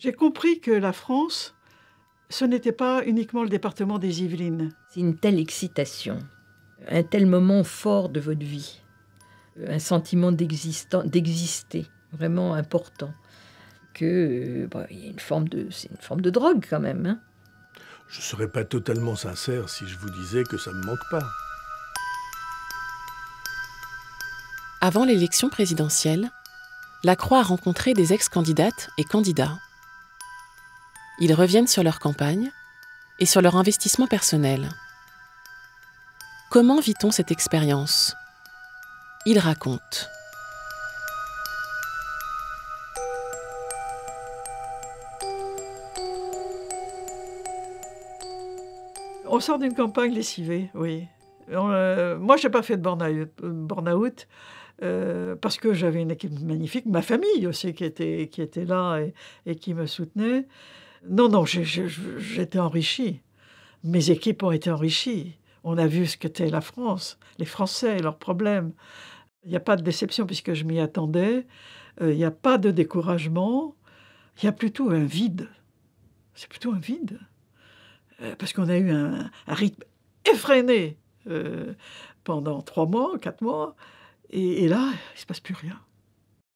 J'ai compris que la France, ce n'était pas uniquement le département des Yvelines. C'est une telle excitation, un tel moment fort de votre vie, un sentiment d'exister vraiment important, que euh, bah, une forme de, c'est une forme de drogue quand même. Hein. je ne serais pas totalement sincère si je vous disais que ça ne me manque pas. Avant l'élection présidentielle, Lacroix a rencontré des ex-candidates et candidats ils reviennent sur leur campagne et sur leur investissement personnel. Comment vit-on cette expérience Ils racontent. On sort d'une campagne lessivée, oui. Euh, moi, je n'ai pas fait de burn-out. Euh, parce que j'avais une équipe magnifique, ma famille aussi qui était, là et qui me soutenait. Non, non, j'étais enrichi. Mes équipes ont été enrichies. On a vu ce qu'était la France, les Français, et leurs problèmes. Il n'y a pas de déception puisque je m'y attendais. Euh, il n'y a pas de découragement. Il y a plutôt un vide. C'est plutôt un vide. Euh, parce qu'on a eu un, rythme effréné euh, pendant trois mois, quatre mois. Et, et là, il ne se passe plus rien.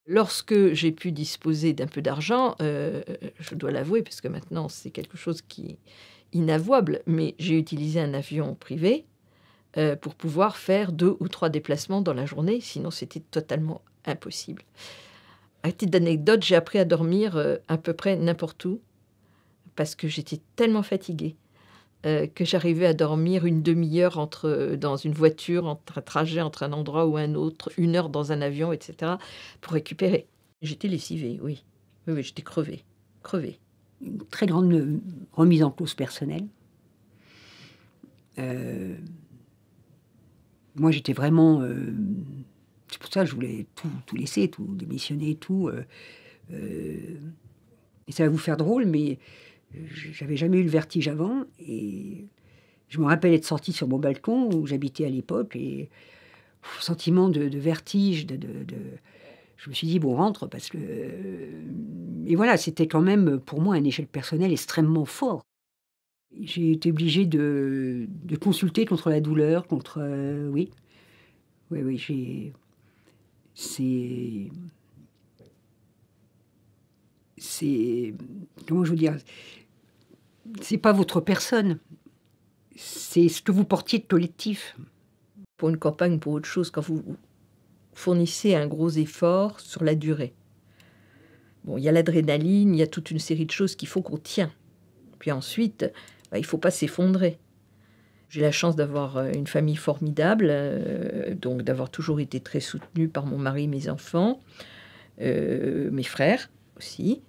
Lorsque j'ai pu disposer d'un peu d'argent, euh, je dois l'avouer, parce que maintenant c'est quelque chose qui est inavouable, mais j'ai utilisé un avion privé euh, pour pouvoir faire deux ou trois déplacements dans la journée, sinon c'était totalement impossible. À titre d'anecdote, j'ai appris à dormir euh, à peu près n'importe où, parce que j'étais tellement fatiguée euh, que j'arrivais à dormir une demi-heure entre euh, dans une voiture, entre un trajet, entre un endroit ou un autre, une heure dans un avion, etc., pour récupérer. J'étais lessivée, oui. Oui, oui j'étais crevée, crevée. Une très grande euh, remise en cause personnelle. moi, j'étais vraiment. c'est pour ça que je voulais tout, laisser, tout démissionner, tout. et ça va vous faire drôle, mais j'avais jamais eu le vertige avant. Et je me rappelle être sortie sur mon balcon où j'habitais à l'époque. Et sentiment de, vertige, de, Je me suis dit, bon, rentre, parce que. Euh, et voilà, c'était quand même pour moi un une échelle personnelle extrêmement fort. J'ai été obligée de, consulter contre la douleur, contre. Euh, oui. Oui, oui, j'ai. C'est. C'est. Comment je veux dire c'est pas votre personne, c'est ce que vous portiez de collectif. Pour une campagne, pour autre chose, quand vous fournissez un gros effort sur la durée. Bon, il y a l'adrénaline, il y a toute une série de choses qu'il faut qu'on tient. Puis ensuite, bah, il faut pas s'effondrer. J'ai la chance d'avoir euh, une famille formidable, euh, donc d'avoir toujours été très soutenue par mon mari, mes enfants, euh, mes frères aussi,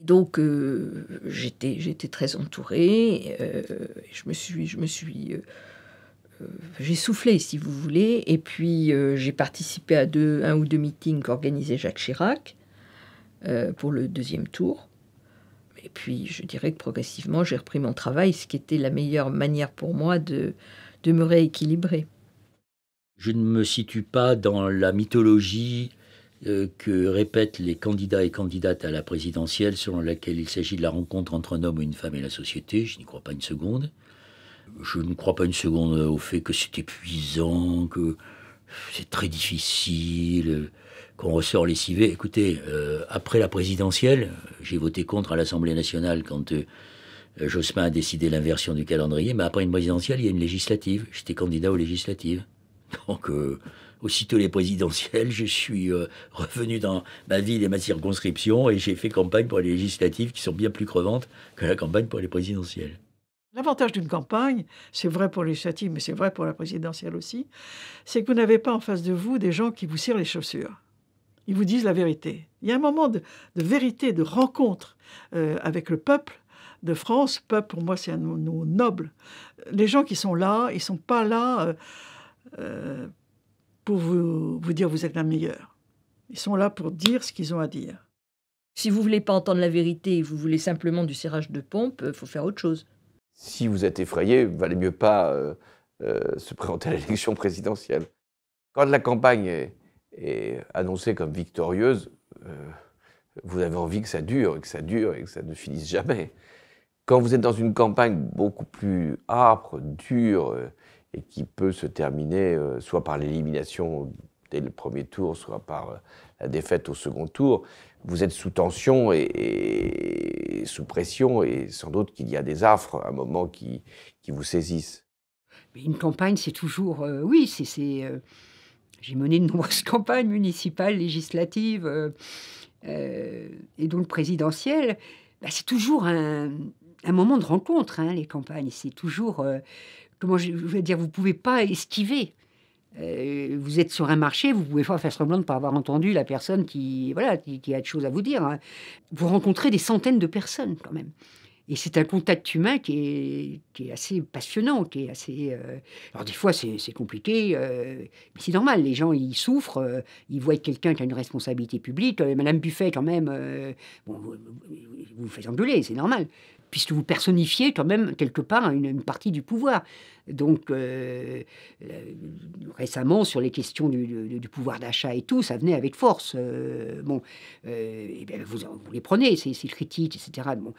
donc euh, j'étais très entourée, euh, je me suis, je me suis, euh, j'ai soufflé si vous voulez, et puis j'ai participé à deux, un ou deux meetings qu'organisait Jacques Chirac pour le deuxième tour. Et puis je dirais que progressivement j'ai repris mon travail, ce qui était la meilleure manière pour moi de, de me rééquilibrer. Je ne me situe pas dans la mythologie euh, que répètent les candidats et candidates à la présidentielle selon laquelle il s'agit de la rencontre entre un homme et une femme et la société. Je n'y crois pas une seconde. Je ne crois pas une seconde au fait que c'est épuisant, que c'est très difficile, qu'on ressort les civets. Écoutez, euh, après la présidentielle, j'ai voté contre à l'Assemblée nationale quand euh, a décidé l'inversion du calendrier, mais après une présidentielle, il y a une législative. J'étais candidat aux législatives. Donc, euh, aussitôt les présidentielles, je suis euh, revenu dans ma ville et ma circonscription et j'ai fait campagne pour les législatives qui sont bien plus crevantes que la campagne pour les présidentielles. L'avantage d'une campagne, c'est vrai pour les législatives, mais c'est vrai pour la présidentielle aussi, c'est que vous n'avez pas en face de vous des gens qui vous cirent les chaussures. Ils vous disent la vérité. Il y a un moment de, vérité, de rencontre euh, avec le peuple de France. Peuple, pour moi, c'est un nos nobles. Les gens qui sont là, ils ne sont pas là. Euh, pour vous, vous dire vous êtes la meilleure. Ils sont là pour dire ce qu'ils ont à dire. Si vous voulez pas entendre la vérité et vous voulez simplement du serrage de pompe, il euh, faut faire autre chose. Si vous êtes effrayé, valait mieux pas euh, euh, se présenter à l'élection présidentielle. Quand la campagne est, annoncée comme victorieuse, vous avez envie que ça dure, et que ça dure, et que ça ne finisse jamais. Quand vous êtes dans une campagne beaucoup plus âpre, dure, et qui peut se terminer euh, soit par l'élimination dès le premier tour, soit par euh, la défaite au second tour. Vous êtes sous tension et, sous pression, et sans doute qu'il y a des affres à un moment qui, qui vous saisissent. Mais une campagne, c'est toujours. Euh, oui, c'est. J'ai mené de nombreuses campagnes municipales, législatives et donc présidentielles. Bah, c'est toujours un, moment de rencontre, hein, les campagnes. C'est toujours comment je veux dire, vous pouvez pas esquiver. Euh, vous êtes sur un marché, vous pouvez pas faire semblant de pas avoir entendu la personne qui, voilà, qui, a de choses à vous dire. Hein. Vous rencontrez des centaines de personnes quand même. Et c'est un contact humain qui est, qui est, assez passionnant, qui est assez... Euh, alors des fois, c'est compliqué, euh, mais c'est normal, les gens, ils souffrent, ils voient quelqu'un qui a une responsabilité publique. Madame Buffet, quand même, bon, vous, vous, vous faites engueuler, c'est normal puisque vous personnifiez quand même quelque part une, partie du pouvoir. Donc euh, euh, récemment sur les questions du, pouvoir d'achat et tout, ça venait avec force. Euh, bon, eh vous, les prenez c'est ces critiques, etc. Bon.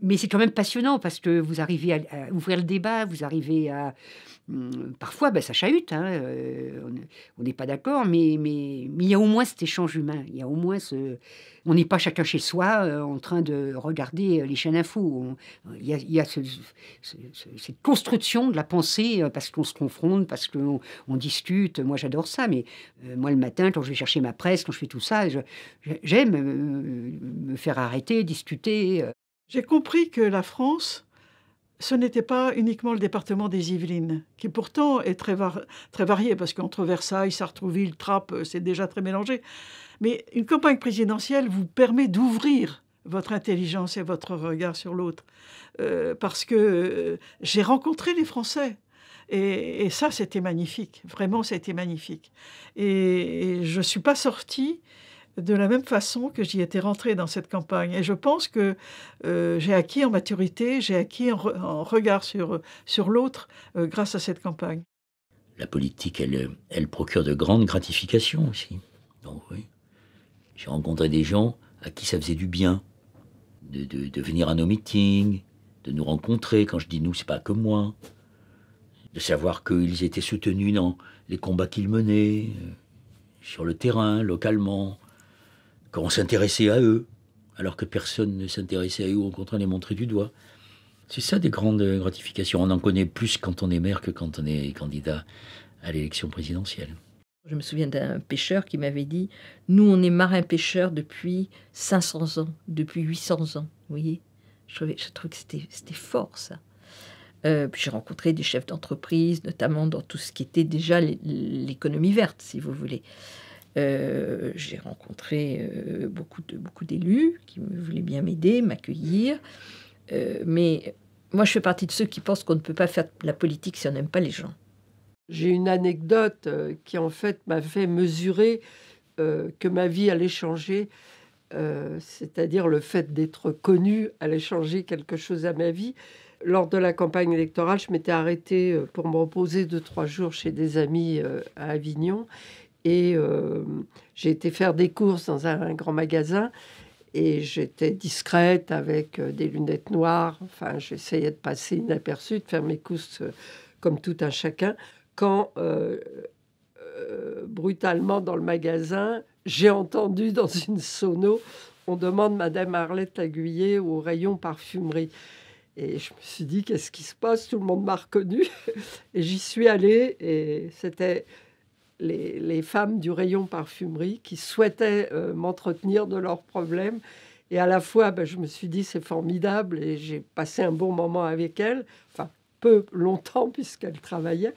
mais c'est quand même passionnant parce que vous arrivez à ouvrir le débat, vous arrivez à Hum, parfois, ben, ça chahute, hein, euh, on n'est pas d'accord, mais, il y a au moins cet échange humain, il y a au moins ce... On n'est pas chacun chez soi euh, en train de regarder euh, les chaînes infos. Il y a, cette construction de la pensée parce qu'on se confronte, parce qu'on on discute. Moi, j'adore ça, mais moi, le matin, quand je vais chercher ma presse, quand je fais tout ça, j'aime me faire arrêter, discuter. J'ai compris que la France ce n'était pas uniquement le département des Yvelines, qui pourtant est très, très varié, parce qu'entre Versailles, Sartrouville, Trappes, euh, c'est déjà très mélangé. Mais une campagne présidentielle vous permet d'ouvrir votre intelligence et votre regard sur l'autre. Euh, parce que euh, j'ai rencontré les Français. Et, ça, c'était magnifique. Vraiment, c'était magnifique. Et, et, je ne suis pas sortie de la même façon que j'y étais rentrée dans cette campagne. Et je pense que euh, j'ai acquis en maturité, j'ai acquis en, regard sur, sur l'autre euh, grâce à cette campagne. La politique, elle, elle procure de grandes gratifications aussi. Donc oui, j'ai rencontré des gens à qui ça faisait du bien de, de, de venir à nos meetings, de nous rencontrer. Quand je dis nous, c'est pas que moi. De savoir qu'ils étaient soutenus dans les combats qu'ils menaient, euh, sur le terrain, localement quand on s'intéressait à eux, alors que personne ne s'intéressait à eux, au contraire, les montrer du doigt. C'est ça des grandes gratifications. On en connaît plus quand on est maire que quand on est candidat à l'élection présidentielle. Je me souviens d'un pêcheur qui m'avait dit Nous, on est marins-pêcheurs depuis 500 ans, depuis 800 ans. Vous voyez je trouvais, je que c'était fort, ça. Euh, puis j'ai rencontré des chefs d'entreprise, notamment dans tout ce qui était déjà l'économie verte, si vous voulez. Euh, j'ai rencontré euh, beaucoup de beaucoup d'élus qui voulaient bien m'aider, m'accueillir. Euh, mais moi, je fais partie de ceux qui pensent qu'on ne peut pas faire la politique si on n'aime pas les gens. J'ai une anecdote qui, en fait, m'a fait mesurer que ma vie allait changer. C'est-à-dire le fait d'être connu allait changer quelque chose à ma vie. Lors de la campagne électorale, je m'étais arrêtée pour me reposer deux, trois jours chez des amis à Avignon. Et euh, j'ai été faire des courses dans un, grand magasin et j'étais discrète avec euh, des lunettes noires. Enfin, j'essayais de passer inaperçue, de faire mes courses euh, comme tout un chacun. Quand brutalement dans le magasin, j'ai entendu dans une sono on demande Madame Arlette Aguillet au rayon parfumerie. Et je me suis dit, qu'est-ce qui se passe Tout le monde m'a reconnue. Et j'y suis allée. Et c'était les, femmes du rayon parfumerie qui souhaitaient euh, m'entretenir de leurs problèmes. Et à la fois, ben, je me suis dit, c'est formidable et j'ai passé un bon moment avec elles. Enfin, peu longtemps puisqu'elles travaillaient.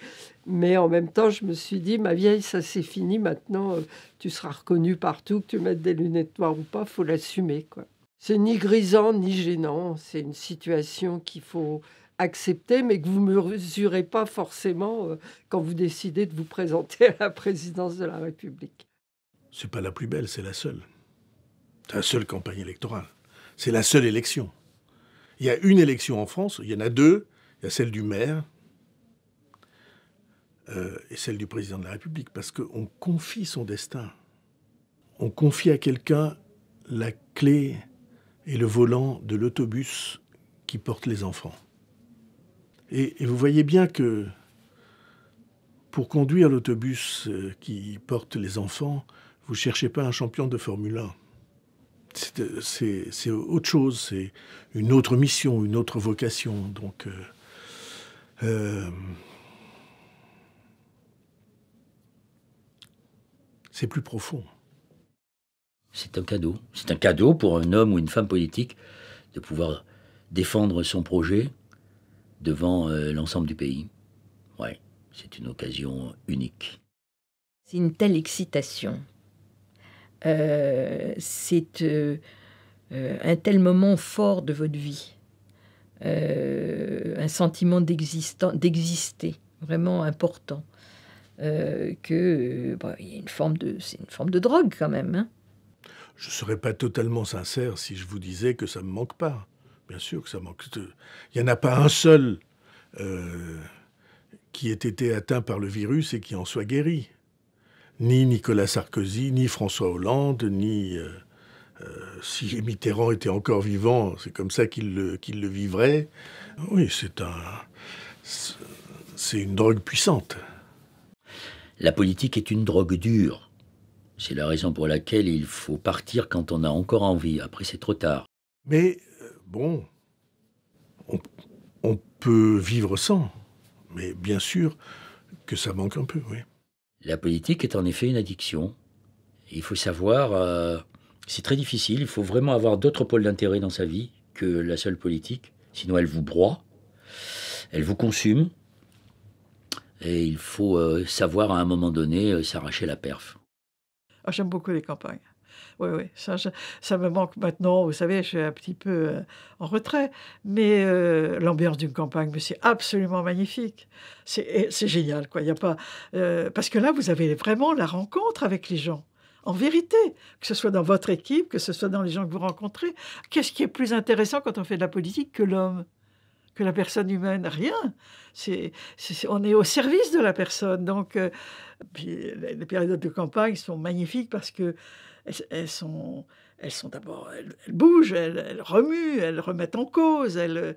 Mais en même temps, je me suis dit, ma vieille, ça c'est fini. Maintenant, euh, tu seras reconnue partout, que tu mettes des lunettes noires ou pas, faut l'assumer. quoi. C'est ni grisant ni gênant. C'est une situation qu'il faut accepté mais que vous ne mesurez pas forcément euh, quand vous décidez de vous présenter à la présidence de la République. C'est pas la plus belle, c'est la seule. C'est la seule campagne électorale. C'est la seule élection. Il y a une élection en France, il y en a deux. Il y a celle du maire euh, et celle du président de la République, parce qu'on confie son destin. On confie à quelqu'un la clé et le volant de l'autobus qui porte les enfants. Et, vous voyez bien que pour conduire l'autobus euh, qui porte les enfants, vous ne cherchez pas un champion de Formule 1. Euh, c'est autre chose, c'est une autre mission, une autre vocation. Donc, euh, c'est plus profond. C'est un cadeau. C'est un cadeau pour un homme ou une femme politique de pouvoir défendre son projet, devant euh, l'ensemble du pays. Ouais, c'est une occasion unique. C'est une telle excitation. Euh, c'est euh, un tel moment fort de votre vie. un sentiment d'exister, vraiment important. que bah, y a une forme de, c'est une forme de drogue quand même. Hein. je ne serais pas totalement sincère si je vous disais que ça ne me manque pas. Bien sûr que ça manque. Il n'y euh, en a pas un seul euh, qui ait été atteint par le virus et qui en soit guéri. Ni Nicolas Sarkozy, ni François Hollande, ni... Euh, si Mitterrand était encore vivant, c'est comme ça qu'il le, le vivrait. Oui, c'est un... C'est une drogue puissante. La politique est une drogue dure. C'est la raison pour laquelle il faut partir quand on a encore envie. Après, c'est trop tard. Mais bon, on, peut vivre sans, mais bien sûr que ça manque un peu, oui. La politique est en effet une addiction. Il faut savoir, euh, c'est très difficile, il faut vraiment avoir d'autres pôles d'intérêt dans sa vie que la seule politique, sinon elle vous broie, elle vous consume, et il faut euh, savoir à un moment donné euh, s'arracher la perf. Ah, j'aime beaucoup les campagnes. Oui, oui, ça, ça, me manque maintenant. Vous savez, je suis un petit peu euh, en retrait. Mais euh, l'ambiance d'une campagne, c'est absolument magnifique. C'est génial, quoi. Il a pas euh, parce que là, vous avez vraiment la rencontre avec les gens. En vérité, que ce soit dans votre équipe, que ce soit dans les gens que vous rencontrez, qu'est-ce qui est plus intéressant quand on fait de la politique que l'homme que la personne humaine, rien. C'est, on est au service de la personne. Donc, les périodes de campagne sont magnifiques parce que elles, sont, elles sont d'abord, elles, bougent, elles, remuent, elles remettent en cause, elles,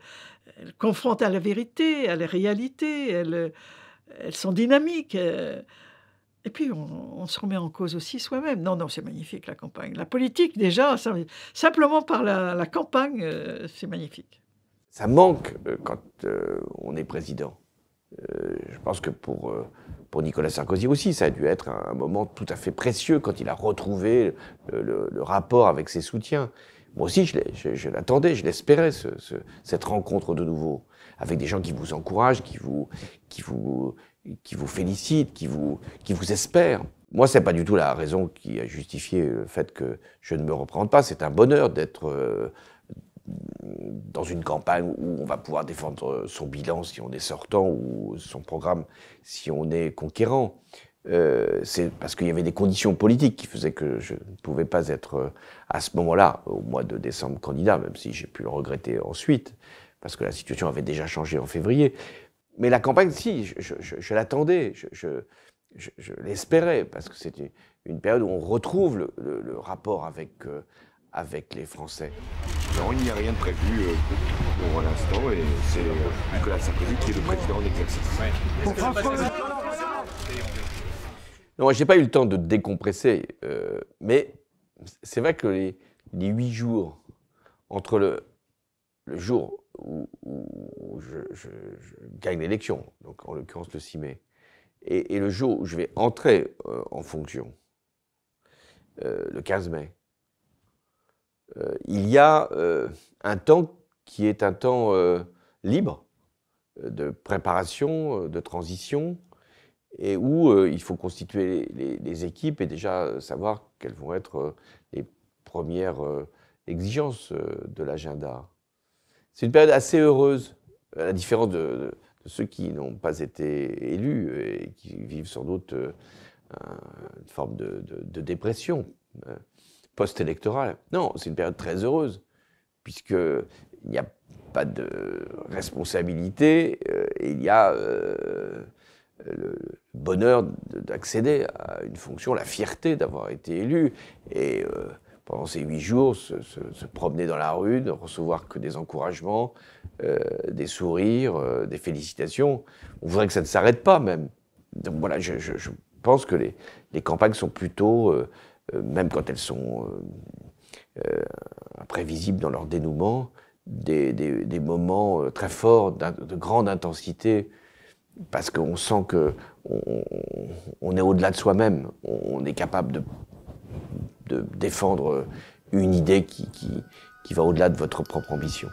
confrontent à la vérité, à la réalité, elles, sont dynamiques. Euh. Et puis, on, se remet en cause aussi soi-même. Non, non, c'est magnifique la campagne. La politique, déjà, simplement par la, campagne, euh, c'est magnifique. Ça manque euh, quand on est président. Euh, je pense que pour, euh, pour Nicolas Sarkozy aussi, ça a dû être un, moment tout à fait précieux quand il a retrouvé le, rapport avec ses soutiens. Moi aussi, je l'attendais, je, l'espérais, cette rencontre de nouveau, avec des gens qui vous encouragent, qui vous, qui vous, qui vous félicitent, qui vous, qui vous espèrent. Moi, c'est pas du tout la raison qui a justifié le fait que je ne me reprends pas. C'est un bonheur d'être euh, dans une campagne où on va pouvoir défendre son bilan si on est sortant ou son programme si on est conquérant. Euh, c'est parce qu'il y avait des conditions politiques qui faisaient que je ne pouvais pas être euh, à ce moment-là, au mois de décembre, candidat, même si j'ai pu le regretter ensuite, parce que la situation avait déjà changé en février. Mais la campagne, si, je, l'attendais, je, l'espérais, parce que c'était une période où on retrouve le, rapport avec... Euh, avec les Français. Non, il n'y a rien de prévu euh, pour l'instant et c'est euh, Nicolas Sarkozy qui est le président en exercice. Non, j'ai pas eu le temps de décompresser, euh, mais c'est vrai que les, huit jours entre le, le jour où, je, gagne l'élection, donc en l'occurrence le 6 mai, et, et, le jour où je vais entrer en fonction, le 15 mai, euh, il y a euh, un temps qui est un temps euh, libre de préparation, de transition, et où il faut constituer les, équipes et déjà savoir quelles vont être les premières exigences de l'agenda. C'est une période assez heureuse, à la différence de, ceux qui n'ont pas été élus et qui vivent sans doute une forme de dépression post Non, c'est une période très heureuse, puisqu'il n'y a pas de responsabilité, euh, et il y a euh, le bonheur d'accéder à une fonction, la fierté d'avoir été élu. Et euh, pendant ces huit jours, se, promener dans la rue, ne recevoir que des encouragements, des sourires, des félicitations. On voudrait que ça ne s'arrête pas même. Donc voilà, je, pense que les campagnes sont plutôt... Euh, même quand elles sont euh, euh, imprévisibles dans leur dénouement, des, moments très forts, de grande intensité, parce qu'on sent que on, est au-delà de soi-même, on est capable de, défendre une idée qui va au-delà de votre propre ambition.